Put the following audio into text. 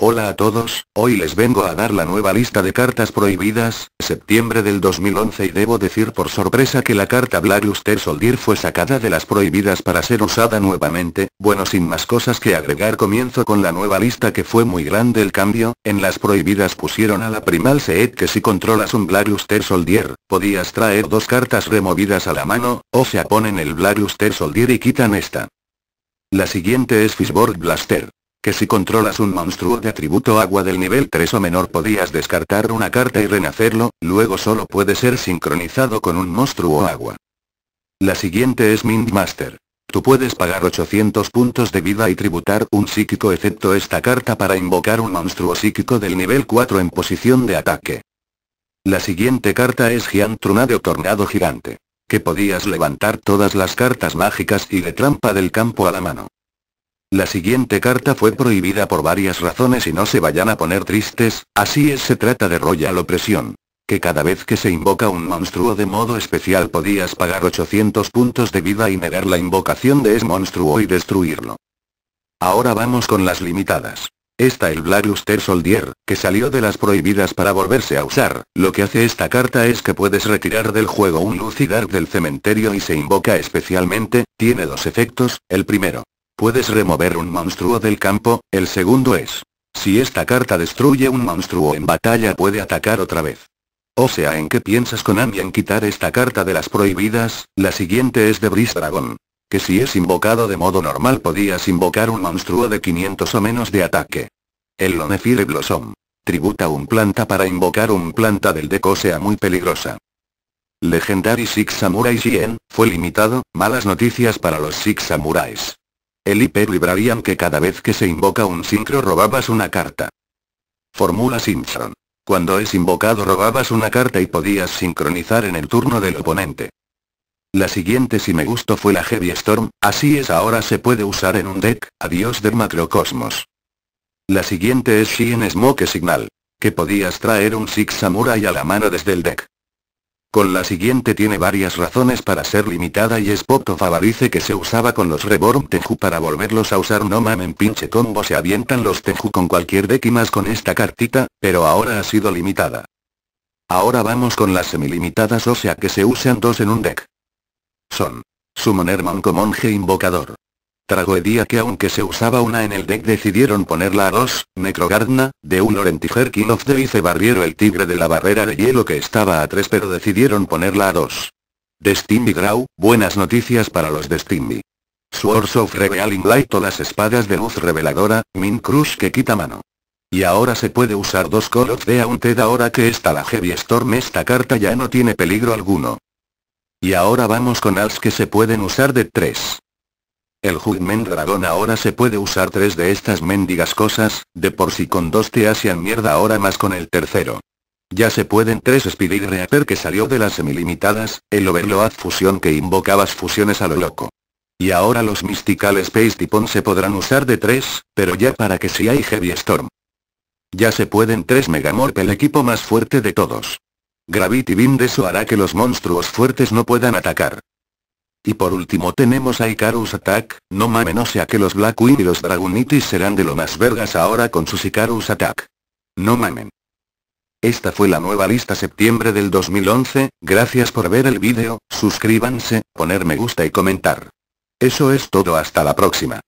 Hola a todos, hoy les vengo a dar la nueva lista de cartas prohibidas, septiembre del 2011 y debo decir por sorpresa que la carta Blackluster Soldier fue sacada de las prohibidas para ser usada nuevamente, bueno sin más cosas que agregar comienzo con la nueva lista que fue muy grande el cambio, en las prohibidas pusieron a la primal set que si controlas un Ter Soldier, podías traer dos cartas removidas a la mano, o sea ponen el Ter Soldier y quitan esta. La siguiente es Fishboard Blaster. Que si controlas un monstruo de atributo agua del nivel 3 o menor podías descartar una carta y renacerlo, luego solo puede ser sincronizado con un monstruo agua. La siguiente es Mind Master. Tú puedes pagar 800 puntos de vida y tributar un psíquico excepto esta carta para invocar un monstruo psíquico del nivel 4 en posición de ataque. La siguiente carta es Giant Trunade Tornado Gigante. Que podías levantar todas las cartas mágicas y de trampa del campo a la mano. La siguiente carta fue prohibida por varias razones y no se vayan a poner tristes, así es se trata de Royal Opresión. Que cada vez que se invoca un monstruo de modo especial podías pagar 800 puntos de vida y negar la invocación de ese monstruo y destruirlo. Ahora vamos con las limitadas. Esta el Luster Soldier, que salió de las prohibidas para volverse a usar, lo que hace esta carta es que puedes retirar del juego un Lucidar del cementerio y se invoca especialmente, tiene dos efectos, el primero, Puedes remover un monstruo del campo, el segundo es. Si esta carta destruye un monstruo en batalla puede atacar otra vez. O sea en qué piensas Konami en quitar esta carta de las prohibidas, la siguiente es de Bris Dragon. Que si es invocado de modo normal podías invocar un monstruo de 500 o menos de ataque. El Lonefire Blossom. Tributa un planta para invocar un planta del deco sea muy peligrosa. Legendary Six Samurai Shien, fue limitado, malas noticias para los Six Samurais. El hiper librarían que cada vez que se invoca un sincro robabas una carta. Fórmula Simpson. Cuando es invocado robabas una carta y podías sincronizar en el turno del oponente. La siguiente si me gustó fue la Heavy Storm, así es ahora se puede usar en un deck, adiós del macrocosmos. La siguiente es si Smoke Signal. Que podías traer un Six Samurai a la mano desde el deck. Con la siguiente tiene varias razones para ser limitada y es dice que se usaba con los Reborn Tenju para volverlos a usar no mamen pinche combo se avientan los Tenju con cualquier deck y más con esta cartita, pero ahora ha sido limitada. Ahora vamos con las semilimitadas o sea que se usan dos en un deck. Son. Summoner como Monje Invocador. Tragoedía que aunque se usaba una en el deck decidieron ponerla a dos, Necrogardna, de un King of the Ice Barriero el tigre de la barrera de hielo que estaba a tres pero decidieron ponerla a dos. Destiny Grau, buenas noticias para los Destiny. Steamy. Swords of Revealing Light o las espadas de luz reveladora, Min Crush que quita mano. Y ahora se puede usar dos Colos de Aunted ahora que está la Heavy Storm esta carta ya no tiene peligro alguno. Y ahora vamos con als que se pueden usar de tres. El Hugmen Dragón ahora se puede usar tres de estas mendigas cosas, de por sí con dos te hacían mierda ahora más con el tercero. Ya se pueden tres Spirit Reaper que salió de las semilimitadas, el Overload fusión que invocabas fusiones a lo loco. Y ahora los Mystical Space Tipon se podrán usar de tres, pero ya para que si hay Heavy Storm. Ya se pueden tres Megamorph el equipo más fuerte de todos. Gravity Beam de eso hará que los monstruos fuertes no puedan atacar. Y por último tenemos a Icarus Attack, no mamen o sea que los Black y los Dragonitis serán de lo más vergas ahora con sus Icarus Attack. No mamen. Esta fue la nueva lista septiembre del 2011, gracias por ver el vídeo, suscríbanse, poner me gusta y comentar. Eso es todo hasta la próxima.